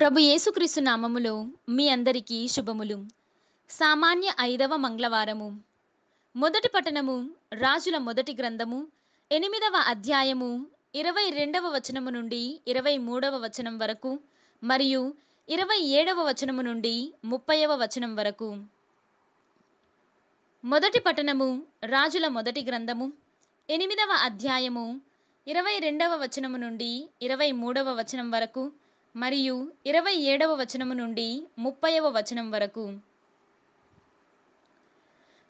ప్రభు యేసుక్రీస్తు నామములో మీ అందరికీ శుభములు సామాన్య ఐదవ మంగళవారము మొదటి పట్టణము రాజుల మొదటి గ్రంథము ఎనిమిదవ అధ్యాయము ఇరవై రెండవ వచనము నుండి ఇరవై మూడవ వచనం వరకు మరియు ఇరవై ఏడవ వచనము నుండి ముప్పైవ వచనం వరకు మొదటి పట్టణము రాజుల మొదటి గ్రంథము ఎనిమిదవ అధ్యాయము ఇరవై రెండవ వచనము నుండి ఇరవై మూడవ వచనం వరకు మరియు ఇరవై ఏడవ వచనము నుండి ముప్పైవ వచనం వరకు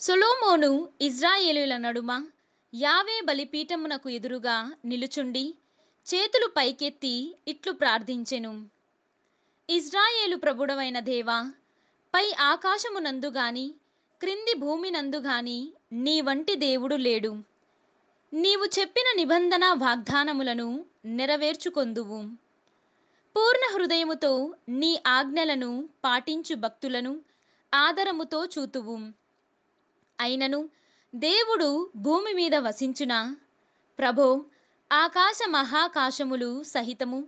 సొలోమోను ఇజ్రాయేలుల నడుమ యావే బలిపీఠమునకు ఎదురుగా నిలుచుండి చేతులు పైకెత్తి ఇట్లు ప్రార్థించెను ఇజ్రాయేలు ప్రభుడవైన దేవా పై ఆకాశమునందు గాని క్రింది భూమినందు గాని నీ వంటి దేవుడు లేడు నీవు చెప్పిన నిబంధన వాగ్దానములను నెరవేర్చుకొందువు పూర్ణ హృదయముతో నీ ఆజ్ఞలను పాటించు భక్తులను ఆదరముతో చూతువు అయినను దేవుడు భూమి మీద వసించునా ప్రభో ఆకాశ మహాకాశములు సహితము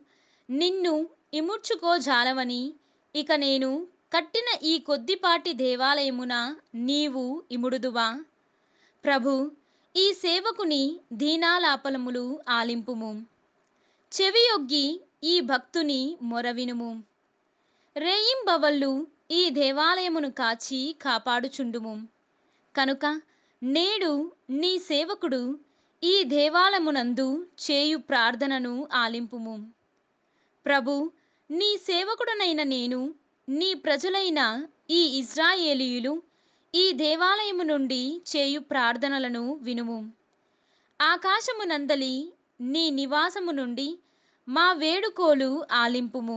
నిన్ను ఇముడ్చుకోజాలవని ఇక నేను కట్టిన ఈ కొద్దిపాటి దేవాలయమున నీవు ఇముడుదువా ప్రభు ఈ సేవకుని దీనాలాపలములు ఆలింపుము చెవియొగ్గి ఈ భక్తుని మొరవినుము రేయింబవళ్ళు ఈ దేవాలయమును కాచి కాపాడుచుండుము కనుక నేడు నీ సేవకుడు ఈ దేవాలయమునందు చేయు ప్రార్థనను ఆలింపుము ప్రభు నీ సేవకుడనైన నేను నీ ప్రజలైన ఈ ఇజ్రాయేలీయులు ఈ దేవాలయము నుండి చేయు ప్రార్థనలను వినుము ఆకాశమునందలి నీ నివాసము నుండి మా వేడుకోలు ఆలింపుము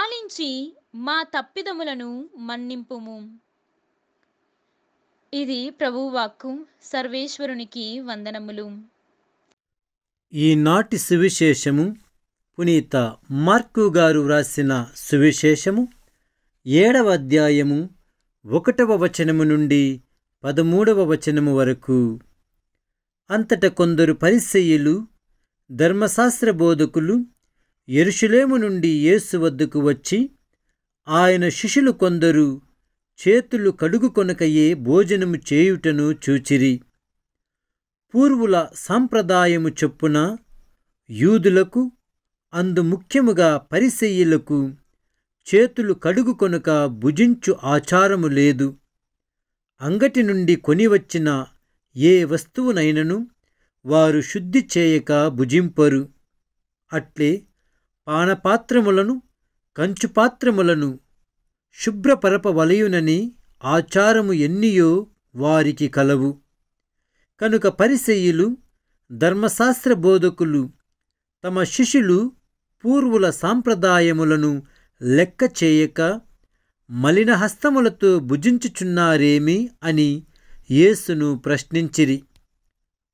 ఆలించి మా తప్పిదములను మన్నింపుము ఇది ప్రభువాక్కు సర్వేశ్వరునికి వందనములు ఈనాటి సువిశేషము పునీత మార్కు గారు వ్రాసిన సువిశేషము ఏడవ అధ్యాయము ఒకటవ వచనము నుండి పదమూడవ వచనము వరకు అంతట కొందరు పరిశయ్యులు ధర్మశాస్త్ర బోధకులు ఎరుషులేము నుండి యేసు వద్దకు వచ్చి ఆయన శిష్యులు కొందరు చేతులు కడుగు కొనకయే భోజనము చేయుటను చూచిరి పూర్వుల సాంప్రదాయము చొప్పున యూదులకు అందు ముఖ్యముగా పరిసెయ్యులకు చేతులు కడుగు కొనుక భుజించు ఆచారము లేదు అంగటి నుండి కొనివచ్చిన ఏ వస్తువునైనను వారు శుద్ధి చేయక భుజింపరు అట్లే పానపాత్రములను కంచుపాత్రములను శుభ్రపరప వలయునని ఆచారము ఎన్నియో వారికి కలవు కనుక పరిసెయ్యులు ధర్మశాస్త్ర బోధకులు తమ శిష్యులు పూర్వుల సాంప్రదాయములను లెక్క చేయక మలినహస్తములతో భుజించుచున్నారేమి అని యేసును ప్రశ్నించిరి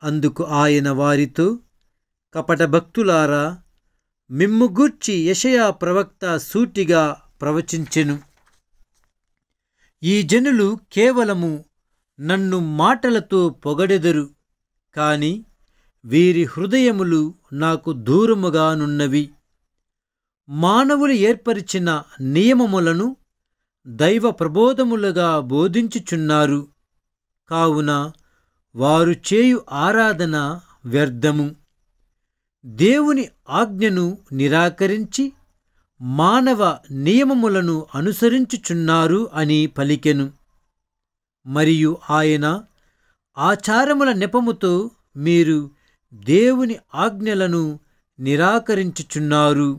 అందుకు ఆయన వారితో కపట భక్తులారా మిమ్ము గూర్చి యషయా ప్రవక్త సూటిగా ప్రవచించెను ఈ జనులు కేవలము నన్ను మాటలతో పొగడెదరు కాని వీరి హృదయములు నాకు దూరముగానున్నవి మానవులు ఏర్పరిచిన నియమములను దైవ ప్రబోధములుగా బోధించుచున్నారు కావున వారు చేయు ఆరాధన వ్యర్థము దేవుని ఆజ్ఞను నిరాకరించి మానవ నియమములను అనుసరించుచున్నారు అని పలికెను మరియు ఆయన ఆచారముల నెపముతో మీరు దేవుని ఆజ్ఞలను నిరాకరించుచున్నారు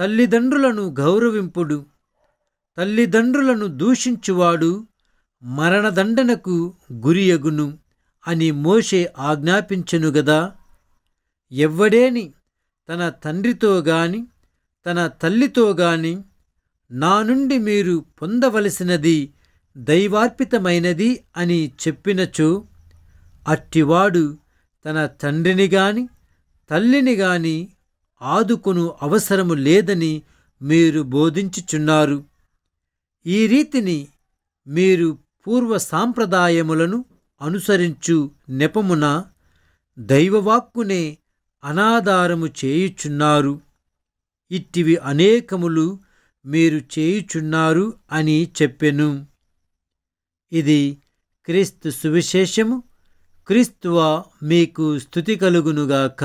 తల్లిదండ్రులను గౌరవింపుడు తల్లిదండ్రులను దూషించువాడు మరణదండనకు గురియగును అని మోషే ఆజ్ఞాపించెనుగదా ఎవ్వడేని తన తండ్రితో గాని తన తల్లితో గాని నా నుండి మీరు పొందవలసినది దైవార్పితమైనది అని చెప్పినచో అట్టివాడు తన తండ్రిని గాని తల్లిని గాని ఆదుకును అవసరము లేదని మీరు బోధించుచున్నారు ఈ రీతిని మీరు పూర్వ సాంప్రదాయములను అనుసరించు నెపమున దైవవాక్కునే అనాధారము చేయుచున్నారు ఇట్టివి అనేకములు మీరు చేయుచున్నారు అని చెప్పెను ఇది క్రీస్తు సువిశేషము క్రీస్తువా మీకు స్థుతి కలుగునుగాక